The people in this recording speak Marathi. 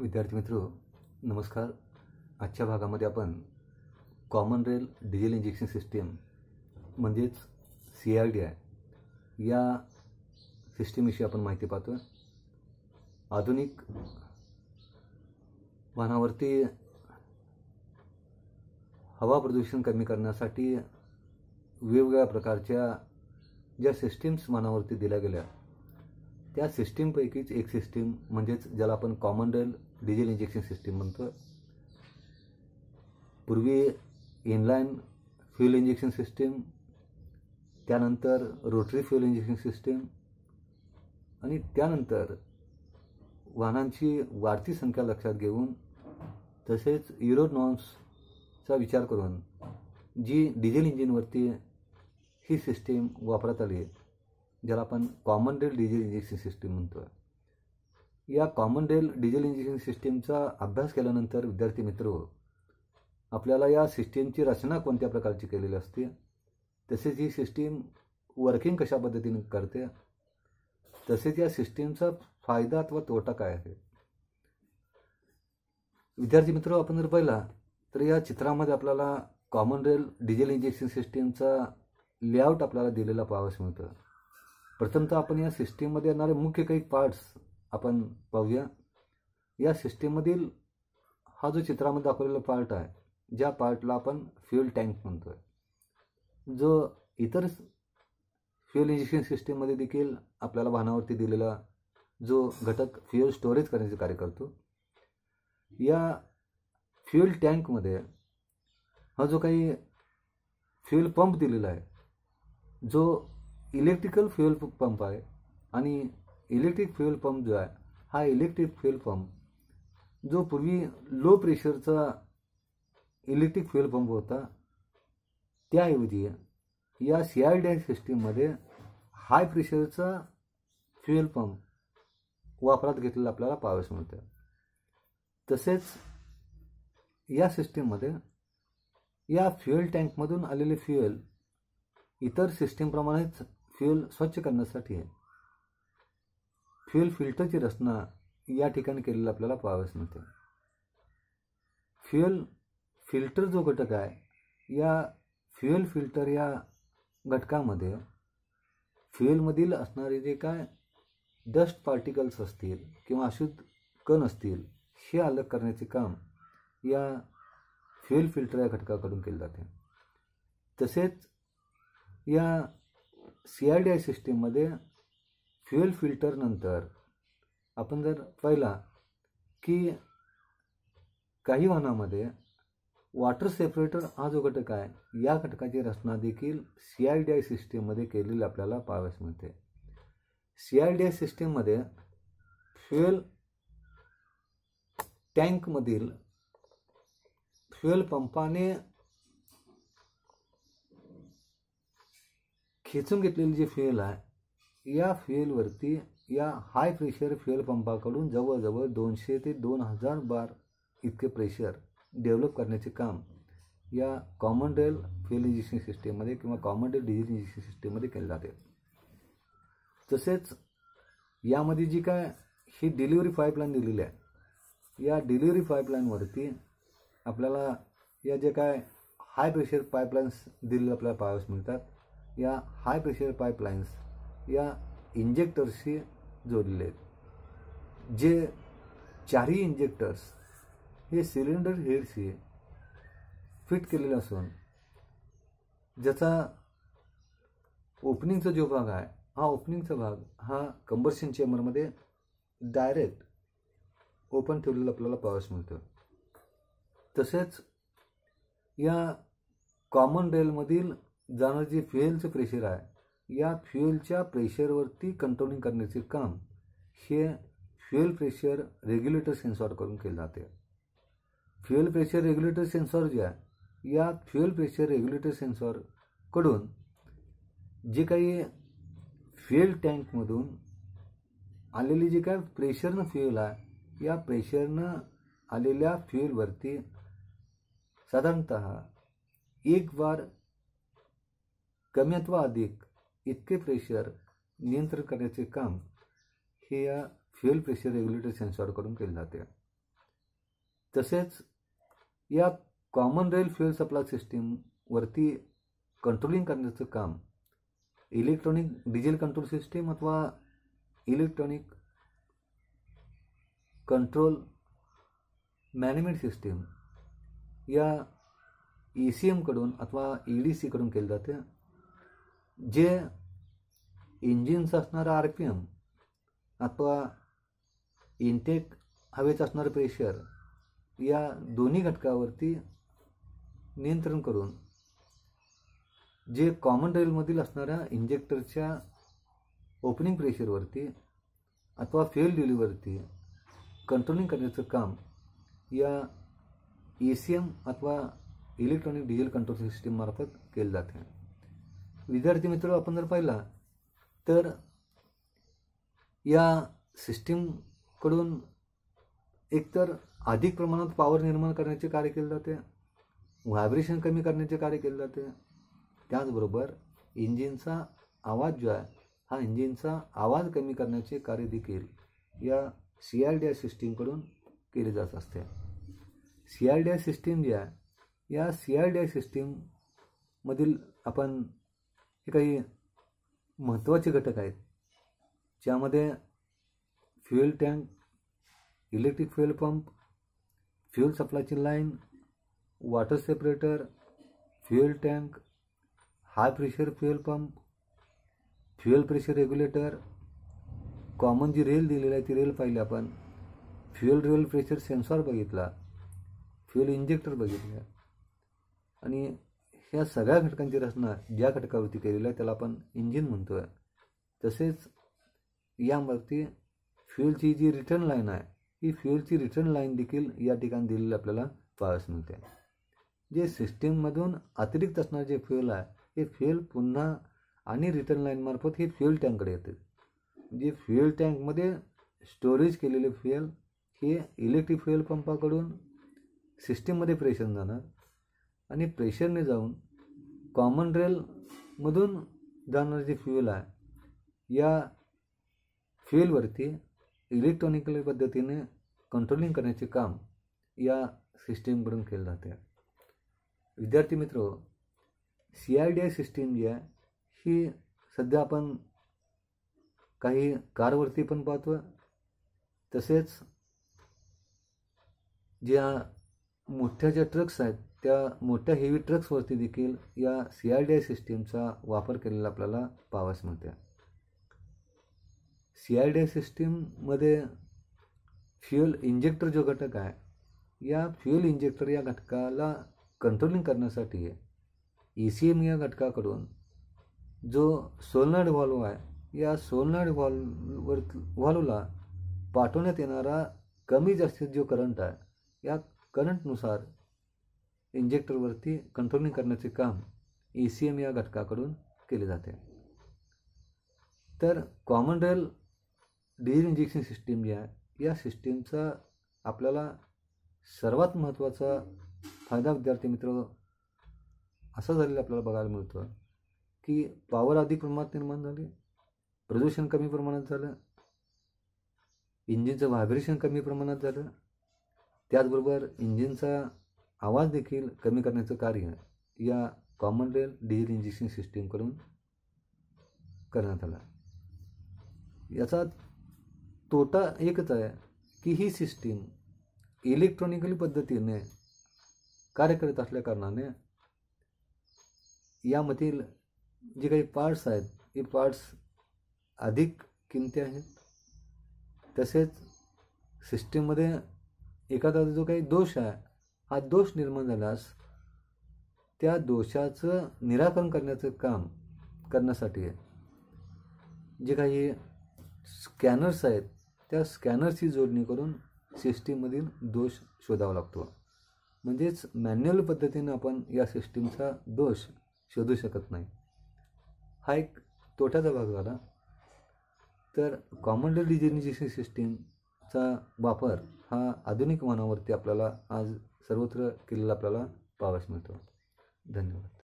विद्यार्थी मित्रो नमस्कार आजच्या भागामध्ये आपण common rail diesel injection system म्हणजेच सी आर डी आय या सिस्टीमविषयी आपण माहिती पाहतो आधुनिक वाहनावरती हवा प्रदूषण कमी करण्यासाठी वेगवेगळ्या प्रकारच्या ज्या सिस्टीम्स मानावरती दिल्या गेल्या त्या सिस्टीमपैकीच एक सिस्टीम म्हणजेच ज्याला आपण common rail diesel injection system म्हणतो पूर्वी इनलाईन फ्युल इंजेक्शन सिस्टीम त्यानंतर रोटरी फ्युल इंजेक्शन सिस्टीम आणि त्यानंतर वाहनांची वाढती संख्या लक्षात घेऊन तसेच युरो नॉर्म्सचा विचार करून जी डिझेल इंजिनवरती ही सिस्टीम वापरात आली ज्याला आपण common rail diesel injection system म्हणतो या कॉमन रेल डिझेल इंजिन सिस्टीमचा अभ्यास केल्यानंतर विद्यार्थी मित्र आपल्याला या सिस्टीमची रचना कोणत्या प्रकारची केलेली असते तसेच ही सिस्टीम वर्किंग कशा पद्धतीने करते तसेच या सिस्टीमचा फायदा अथवा तोटा काय आहे विद्यार्थी मित्र आपण जर पाहिला तर या चित्रामध्ये आपल्याला कॉमन रेल डिझेल इंजेक्शन सिस्टीमचा लेआउट आपल्याला दिलेला पाहावस मिळतं प्रथमतः आपण या सिस्टीममध्ये येणारे मुख्य काही पार्ट्स आपण पाहूया या सिस्टीममधील हा जो चित्रामध्ये दाखवलेला पार्ट आहे ज्या पार्टला आपण फ्युएल टँक म्हणतो आहे जो इतर फ्युएल इंजेक्शन सिस्टीममध्ये देखील आपल्याला वाहनावरती दिलेला जो घटक फ्युएल स्टोरेज करण्याचे कार्य करतो या फ्युएल टँकमध्ये हा जो काही फ्युएल पंप दिलेला आहे जो इलेक्ट्रिकल फ्युएल पंप आहे आणि इलेक्ट्रिक फ्युएल पंप जो आहे हा इलेक्ट्रिक फ्युएल पंप जो पूर्वी लो प्रेशरचा इलेक्ट्रिक फ्युएल पंप होता त्याऐवजी या सी आय डॅश सिस्टीममध्ये हाय प्रेशरचा फ्युएल पंप वापरात घेतलेला आपल्याला पावस मिळतं तसेच या सिस्टीममध्ये या फ्युएल टँकमधून आलेले फ्युएल इतर सिस्टीमप्रमाणेच फ्युएल स्वच्छ करण्यासाठी आहे फ्युएल फिल्टरची रचना या ठिकाणी केलेलं आपल्याला पाहावेच मिळते फ्युएल फिल्टर जो घटक आहे या फ्युएल फिल्टर या घटकामध्ये फ्युएलमधील असणारे जे काय डस्ट पार्टिकल्स असतील किंवा अशुद्ध कण असतील हे अलग करण्याचे काम या फ्युएल फिल्टर या घटकाकडून केले जाते तसेच या सी आर डी आय सिस्टीममध्ये फ्युएल फिल्टरनंतर आपण जर पाहिला की काही वाहनामध्ये वॉटर सेपरेटर हा जो घटक आहे या घटकाची रचना देखील सी आय डी आय सिस्टीममध्ये केलेली आपल्याला पाहायला मिळते सी आय डी आय सिस्टीममध्ये फ्युएल टँकमधील फ्युएल पंपाने खेचून घेतलेली जी फ्युएल आहे या फ्युएलवरती या हाय प्रेशर फ्युएल पंपाकडून जवळजवळ दोनशे ते दोन हजार बार इतके प्रेशर डेव्हलप करण्याचे काम या कॉमन रेल फ्युएल इंजेक्शन सिस्टीममध्ये किंवा कॉमन रेल डिझेल इंजेक्शन सिस्टीममध्ये केले जाते तसेच यामध्ये जी काय ही डिलिव्हरी पाईपलाईन दिलेली आहे या डिलिव्हरी पाईपलाईनवरती आपल्याला या जे काय हाय प्रेशर पाईपलाईन्स दिलेले आपल्याला पाहाव्यास मिळतात या हाय प्रेशर पाईपलाईन्स या इंजेक्टर्सशी आहेत जे चारही इंजेक्टर्स हे सिलेंडर हेडशी फिट केलेले असून ज्याचा ओपनिंगचा जो भाग आहे हा ओपनिंगचा भाग हा कंबर्शन चेंबरमध्ये डायरेक्ट ओपन ठेवलेला आपल्याला पावस मिळतो तसेच या कॉमन रेलमधील जाणारं जे फ्युएलचं प्रेशर आहे या फ्युएलच्या प्रेशरवरती कंट्रोलिंग करण्याचे काम हे फ्युएल प्रेशर रेग्युलेटर सेन्सॉरकडून केले जाते फ्युएल प्रेशर रेग्युलेटर सेन्सॉर जे आहे या फ्युएल प्रेशर रेग्युलेटर सेन्सॉरकडून जे काही फ्युएल टँकमधून आलेली जे काय प्रेशरनं फ्युएल आहे या प्रेशरनं आलेल्या फ्युएलवरती साधारणत एक बार कमी अथवा अधिक इतके प्रेशर नियंत्रण करण्याचे काम हे या फ्युएल प्रेशर रेग्युलेटर सेन्सॉरकडून केले जाते तसेच या कॉमन रेल फ्युएल सप्लाय सिस्टीमवरती कंट्रोलिंग करण्याचं काम इलेक्ट्रॉनिक डिझेल कंट्रोल सिस्टीम अथवा इलेक्ट्रॉनिक कंट्रोल मॅनेजमेंट सिस्टीम या ई e सी एमकडून अथवा ई e डी सीकडून केलं जाते जे इंजिन्स असणारं आर पी एम अथवा इंटेक हवेचं असणारं प्रेशर या दोन्ही घटकावरती नियंत्रण करून जे कॉमन रेलमधील असणाऱ्या इंजेक्टरच्या ओपनिंग प्रेशरवरती अथवा फ्युएल ड्युलीवरती कंट्रोलिंग करण्याचं काम या ई सी एम अथवा इलेक्ट्रॉनिक डिझेल कंट्रोल सिस्टीममार्फत केलं जाते विद्यार्थी मित्र आपण जर पाहिला तर या सिस्टीमकडून एकतर अधिक प्रमाणात पॉवर निर्माण करण्याचे कार्य केले जाते व्हायब्रेशन कमी करण्याचे कार्य केले जाते त्याचबरोबर इंजिनचा आवाज जो आहे हा इंजिनचा आवाज कमी करण्याचे कार्य देखील या सी आर डी आय सिस्टीमकडून केले जात असते C R D I system जी आहे या सी आर डी आय सिस्टीममधील आपण काही महत्त्वाचे घटक आहेत ज्यामध्ये fuel tank electric fuel pump fuel सप्लायची line water separator fuel tank high pressure fuel pump fuel pressure regulator common जी रेल दिलेली आहे ती रेल पाहिली आपण फ्युएल रेल प्रेशर सेन्सॉर बघितला फ्युएल इंजेक्टर बघितलं आणि ह्या सगळ्या घटकांची रचना ज्या घटकावरती केलेली आहे त्याला आपण इंजिन म्हणतो आहे तसेच यावरती फ्युएलची जी रिटर्न लाईन आहे ही फ्युएलची रिटर्न लाईन देखील या ठिकाणी दिलेली आपल्याला पाहायस मिळते जे सिस्टीममधून अतिरिक्त असणारे जे फ्युएल आहे हे फ्युएल पुन्हा आणि रिटर्न लाईनमार्फत हे फ्युएल टँककडे येते जे फ्युएल टँकमध्ये स्टोरेज केलेले फ्युएल हे इलेक्ट्रिक फ्युएल पंपाकडून सिस्टीममध्ये प्रेशर जाणार आणि प्रेशरने जाऊन कॉमन रेलमधून जाणारं जे फ्यूल आहे या फ्युएलवरती इलेक्ट्रॉनिकल पद्धतीने कंट्रोलिंग करण्याचे काम या सिस्टीमकडून केलं जाते विद्यार्थी मित्र C I D I system जी आहे ही सध्या आपण काही कारवरती पण पाहतो तसेच ज्या मोठ्या ज्या ट्रक्स आहेत त्या मोठ्या हेवी ट्रक्सवरती देखील या सी आर डी आय सिस्टीमचा वापर केलेला आपल्याला पावास मिळते सी आर डी आय सिस्टीममध्ये फ्युएल इंजेक्टर जो घटक आहे या फ्युएल इंजेक्टर या घटकाला कंट्रोलिंग करण्यासाठी ई सी एम या घटकाकडून जो सोलनाड व्हॉल्व आहे या सोलनाड व्हॉल्वर व्हॉल्वला पाठवण्यात येणारा कमी जास्तीत जो करंट आहे या करंटनुसार इंजेक्टरवरती कंट्रोलिंग करण्याचे काम ए सी एम या घटकाकडून केले जाते तर common rail diesel injection system जी आहे या सिस्टीमचा आपल्याला सर्वात महत्त्वाचा फायदा विद्यार्थी मित्र असा झालेला आपल्याला बघायला मिळतो की पॉवर अधिक प्रमाणात निर्माण झाली प्रदूषण कमी प्रमाणात झालं इंजिनचं व्हायब्रेशन कमी प्रमाणात झालं त्याचबरोबर इंजिनचा आवाज देखील कमी करण्याचं कार्य या कॉमन रेल इंजेक्शन सिस्टीमकडून करण्यात आला याचा तोटा एकच आहे की ही सिस्टीम इलेक्ट्रॉनिकली पद्धतीने कार्य करत असल्याकारणाने यामधील जे काही पार्ट्स आहेत हे पार्ट्स अधिक किमती आहेत तसेच सिस्टीममध्ये एखादा जो काही दोष आहे हा दोष निर्माण झाल्यास त्या दोषाचं निराकरण करण्याचं काम करण्यासाठी जे काही स्कॅनर्स आहेत त्या स्कॅनर्सची जोडणी करून सिस्टीममधील दोष शोधावा लागतो म्हणजेच मॅन्युअल पद्धतीने आपण या सिस्टीमचा दोष शोधू शकत नाही हा एक तोट्याचा भाग झाला तर कॉमनली डिजिनिजेशन सिस्टीमचा वापर हा आधुनिक मानावरती आपल्याला आज सर्वत्र केलेला आपल्याला पाहावयास मिळतो धन्यवाद